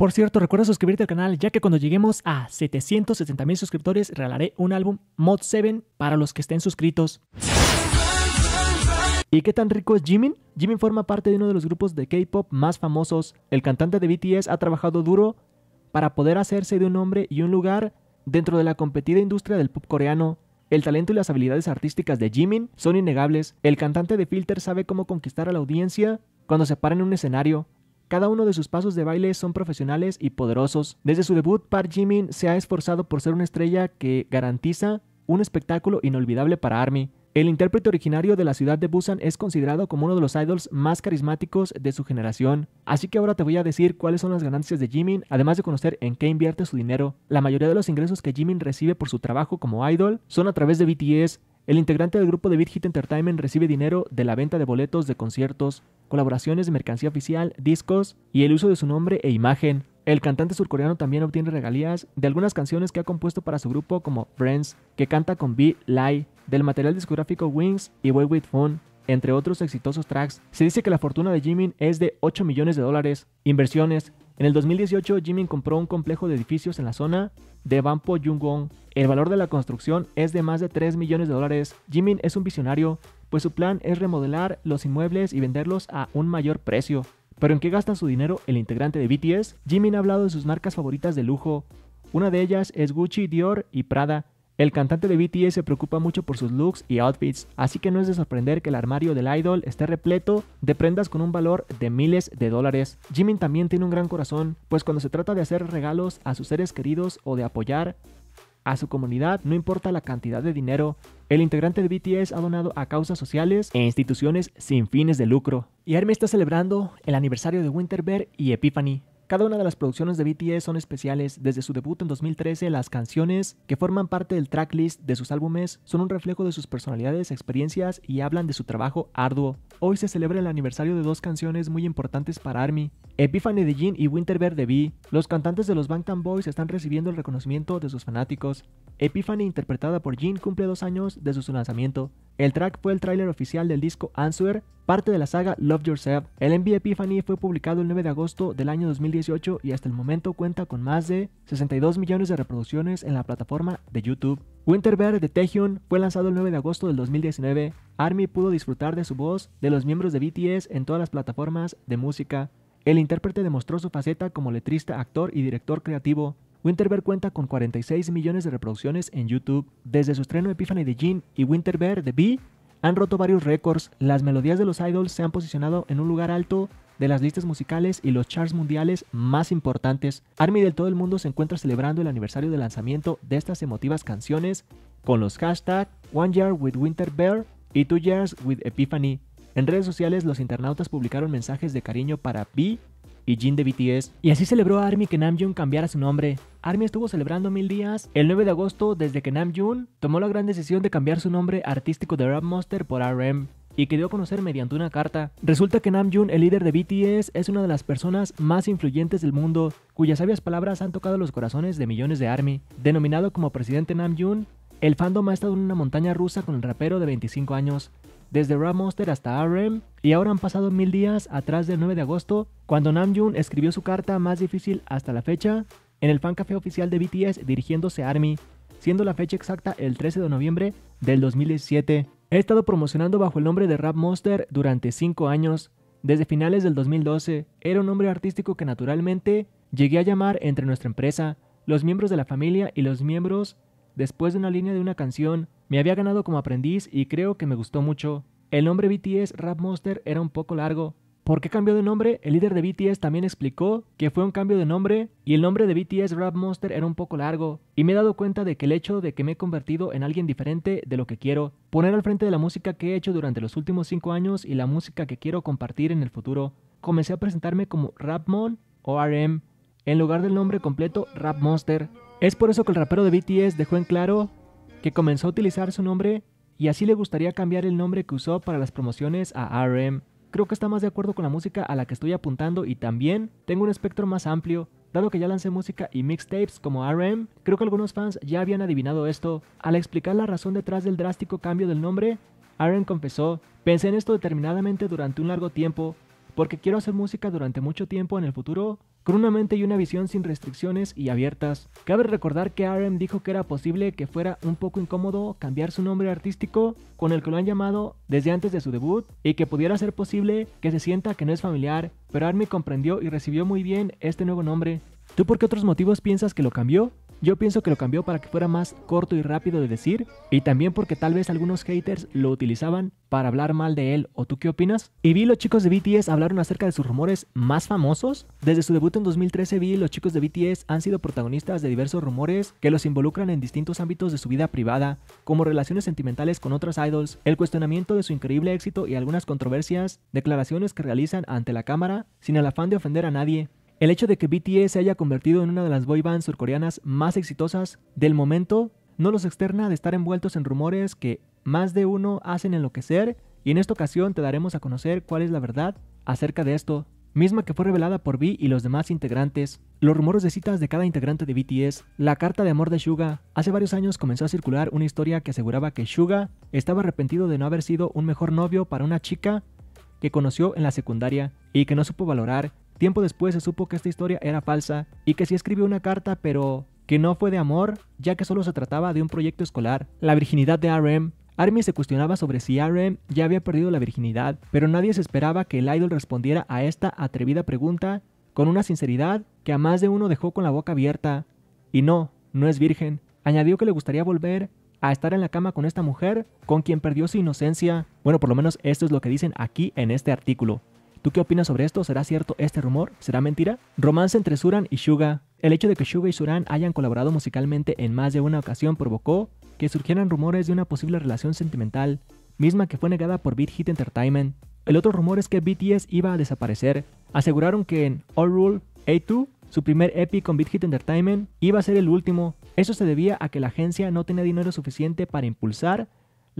Por cierto, recuerda suscribirte al canal, ya que cuando lleguemos a 760,000 suscriptores, regalaré un álbum Mod 7 para los que estén suscritos. ¿Y qué tan rico es Jimin? Jimin forma parte de uno de los grupos de K-pop más famosos. El cantante de BTS ha trabajado duro para poder hacerse de un nombre y un lugar dentro de la competida industria del pop coreano. El talento y las habilidades artísticas de Jimin son innegables. El cantante de Filter sabe cómo conquistar a la audiencia cuando se para en un escenario. Cada uno de sus pasos de baile son profesionales y poderosos. Desde su debut, Park Jimin se ha esforzado por ser una estrella que garantiza un espectáculo inolvidable para ARMY. El intérprete originario de la ciudad de Busan es considerado como uno de los idols más carismáticos de su generación. Así que ahora te voy a decir cuáles son las ganancias de Jimin, además de conocer en qué invierte su dinero. La mayoría de los ingresos que Jimin recibe por su trabajo como idol son a través de BTS, el integrante del grupo de Beat Hit Entertainment recibe dinero de la venta de boletos de conciertos, colaboraciones de mercancía oficial, discos y el uso de su nombre e imagen. El cantante surcoreano también obtiene regalías de algunas canciones que ha compuesto para su grupo como Friends, que canta con B. Lai, del material discográfico Wings y Way With Fun, entre otros exitosos tracks. Se dice que la fortuna de Jimin es de 8 millones de dólares, inversiones, en el 2018, Jimin compró un complejo de edificios en la zona de Banpo Yungong. El valor de la construcción es de más de 3 millones de dólares. Jimin es un visionario, pues su plan es remodelar los inmuebles y venderlos a un mayor precio. Pero ¿en qué gasta su dinero el integrante de BTS? Jimin ha hablado de sus marcas favoritas de lujo. Una de ellas es Gucci, Dior y Prada. El cantante de BTS se preocupa mucho por sus looks y outfits, así que no es de sorprender que el armario del idol esté repleto de prendas con un valor de miles de dólares. Jimin también tiene un gran corazón, pues cuando se trata de hacer regalos a sus seres queridos o de apoyar a su comunidad, no importa la cantidad de dinero, el integrante de BTS ha donado a causas sociales e instituciones sin fines de lucro. Y ARMY está celebrando el aniversario de Bear y Epiphany, cada una de las producciones de BTS son especiales. Desde su debut en 2013, las canciones que forman parte del tracklist de sus álbumes son un reflejo de sus personalidades, experiencias y hablan de su trabajo arduo. Hoy se celebra el aniversario de dos canciones muy importantes para ARMY, Epiphany de Jin y Winter Bear de V. Los cantantes de los Bangtan Boys están recibiendo el reconocimiento de sus fanáticos. Epiphany, interpretada por Jin, cumple dos años desde su lanzamiento. El track fue el tráiler oficial del disco Answer, parte de la saga Love Yourself. El MV Epiphany fue publicado el 9 de agosto del año 2018 y hasta el momento cuenta con más de 62 millones de reproducciones en la plataforma de YouTube. Winter Bear de Taehyung fue lanzado el 9 de agosto del 2019. ARMY pudo disfrutar de su voz de los miembros de BTS en todas las plataformas de música. El intérprete demostró su faceta como letrista, actor y director creativo, Bear cuenta con 46 millones de reproducciones en YouTube. Desde su estreno Epiphany de Jean y Winter Bear de Bee han roto varios récords. Las melodías de los idols se han posicionado en un lugar alto de las listas musicales y los charts mundiales más importantes. Army del todo el mundo se encuentra celebrando el aniversario de lanzamiento de estas emotivas canciones con los hashtags One Year with Winter Bear y Two Years with Epiphany. En redes sociales los internautas publicaron mensajes de cariño para B y Jin de BTS, y así celebró a Army que Namjoon cambiara su nombre. ARMY estuvo celebrando mil días el 9 de agosto desde que Namjoon tomó la gran decisión de cambiar su nombre artístico de Rap Monster por RM y que dio a conocer mediante una carta. Resulta que Namjoon, el líder de BTS, es una de las personas más influyentes del mundo, cuyas sabias palabras han tocado los corazones de millones de ARMY. Denominado como presidente Namjoon, el fandom ha estado en una montaña rusa con el rapero de 25 años, desde Rap Monster hasta RM, y ahora han pasado mil días atrás del 9 de agosto, cuando Namjoon escribió su carta más difícil hasta la fecha, en el fan oficial de BTS dirigiéndose a ARMY, siendo la fecha exacta el 13 de noviembre del 2007, He estado promocionando bajo el nombre de Rap Monster durante 5 años. Desde finales del 2012, era un nombre artístico que naturalmente llegué a llamar entre nuestra empresa, los miembros de la familia y los miembros después de una línea de una canción. Me había ganado como aprendiz y creo que me gustó mucho. El nombre BTS Rap Monster era un poco largo, ¿Por qué cambió de nombre? El líder de BTS también explicó que fue un cambio de nombre y el nombre de BTS Rap Monster era un poco largo y me he dado cuenta de que el hecho de que me he convertido en alguien diferente de lo que quiero, poner al frente de la música que he hecho durante los últimos 5 años y la música que quiero compartir en el futuro, comencé a presentarme como Rapmon o RM en lugar del nombre completo Rap Monster. Es por eso que el rapero de BTS dejó en claro que comenzó a utilizar su nombre y así le gustaría cambiar el nombre que usó para las promociones a RM creo que está más de acuerdo con la música a la que estoy apuntando y también tengo un espectro más amplio Dado que ya lancé música y mixtapes como RM, creo que algunos fans ya habían adivinado esto. Al explicar la razón detrás del drástico cambio del nombre, RM confesó, pensé en esto determinadamente durante un largo tiempo, porque quiero hacer música durante mucho tiempo en el futuro con una mente y una visión sin restricciones y abiertas. Cabe recordar que RM dijo que era posible que fuera un poco incómodo cambiar su nombre artístico con el que lo han llamado desde antes de su debut y que pudiera ser posible que se sienta que no es familiar, pero Army comprendió y recibió muy bien este nuevo nombre. ¿Tú por qué otros motivos piensas que lo cambió? Yo pienso que lo cambió para que fuera más corto y rápido de decir, y también porque tal vez algunos haters lo utilizaban para hablar mal de él, ¿o tú qué opinas? Y vi los chicos de BTS hablaron acerca de sus rumores más famosos. Desde su debut en 2013 vi los chicos de BTS han sido protagonistas de diversos rumores que los involucran en distintos ámbitos de su vida privada, como relaciones sentimentales con otras idols, el cuestionamiento de su increíble éxito y algunas controversias, declaraciones que realizan ante la cámara, sin el afán de ofender a nadie. El hecho de que BTS se haya convertido en una de las boy bands surcoreanas más exitosas del momento no los externa de estar envueltos en rumores que más de uno hacen enloquecer y en esta ocasión te daremos a conocer cuál es la verdad acerca de esto, misma que fue revelada por V y los demás integrantes. Los rumores de citas de cada integrante de BTS, la carta de amor de Suga. Hace varios años comenzó a circular una historia que aseguraba que Suga estaba arrepentido de no haber sido un mejor novio para una chica que conoció en la secundaria y que no supo valorar Tiempo después se supo que esta historia era falsa y que sí escribió una carta, pero que no fue de amor, ya que solo se trataba de un proyecto escolar. La virginidad de RM Armin se cuestionaba sobre si RM ya había perdido la virginidad, pero nadie se esperaba que el idol respondiera a esta atrevida pregunta con una sinceridad que a más de uno dejó con la boca abierta. Y no, no es virgen. Añadió que le gustaría volver a estar en la cama con esta mujer con quien perdió su inocencia. Bueno, por lo menos esto es lo que dicen aquí en este artículo. ¿Tú qué opinas sobre esto? ¿Será cierto este rumor? ¿Será mentira? Romance entre Suran y Suga. El hecho de que Suga y Suran hayan colaborado musicalmente en más de una ocasión provocó que surgieran rumores de una posible relación sentimental, misma que fue negada por BitHit Hit Entertainment. El otro rumor es que BTS iba a desaparecer. Aseguraron que en All Rule A2 su primer EP con Beat Hit Entertainment iba a ser el último. Eso se debía a que la agencia no tenía dinero suficiente para impulsar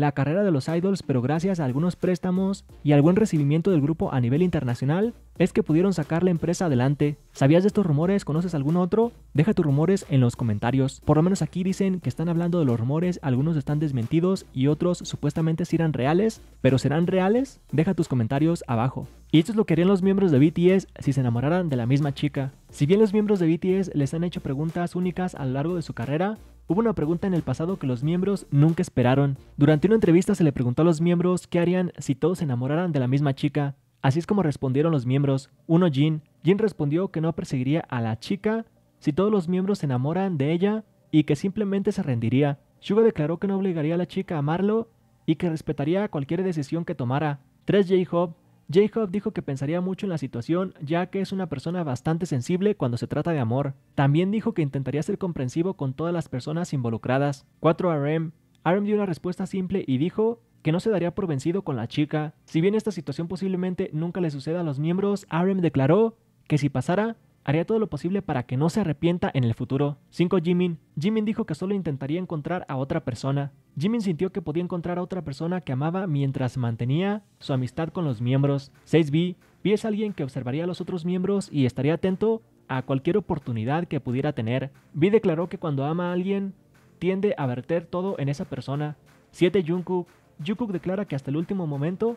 la carrera de los Idols, pero gracias a algunos préstamos y al buen recibimiento del grupo a nivel internacional, es que pudieron sacar la empresa adelante. ¿Sabías de estos rumores? ¿Conoces algún otro? Deja tus rumores en los comentarios. Por lo menos aquí dicen que están hablando de los rumores, algunos están desmentidos y otros supuestamente sí eran reales, pero ¿serán reales? Deja tus comentarios abajo. Y esto es lo que harían los miembros de BTS si se enamoraran de la misma chica. Si bien los miembros de BTS les han hecho preguntas únicas a lo largo de su carrera, Hubo una pregunta en el pasado que los miembros nunca esperaron. Durante una entrevista se le preguntó a los miembros qué harían si todos se enamoraran de la misma chica. Así es como respondieron los miembros. Uno, Jin. Jin respondió que no perseguiría a la chica si todos los miembros se enamoran de ella y que simplemente se rendiría. Suga declaró que no obligaría a la chica a amarlo y que respetaría cualquier decisión que tomara. 3. J-Hope Jacob dijo que pensaría mucho en la situación, ya que es una persona bastante sensible cuando se trata de amor. También dijo que intentaría ser comprensivo con todas las personas involucradas. 4 RM. RM dio una respuesta simple y dijo que no se daría por vencido con la chica. Si bien esta situación posiblemente nunca le suceda a los miembros, RM declaró que si pasara, Haría todo lo posible para que no se arrepienta en el futuro. 5. Jimin. Jimin dijo que solo intentaría encontrar a otra persona. Jimin sintió que podía encontrar a otra persona que amaba mientras mantenía su amistad con los miembros. 6B. B es alguien que observaría a los otros miembros y estaría atento a cualquier oportunidad que pudiera tener. B declaró que cuando ama a alguien, tiende a verter todo en esa persona. 7. Jungkook. Jungkook declara que hasta el último momento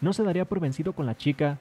no se daría por vencido con la chica.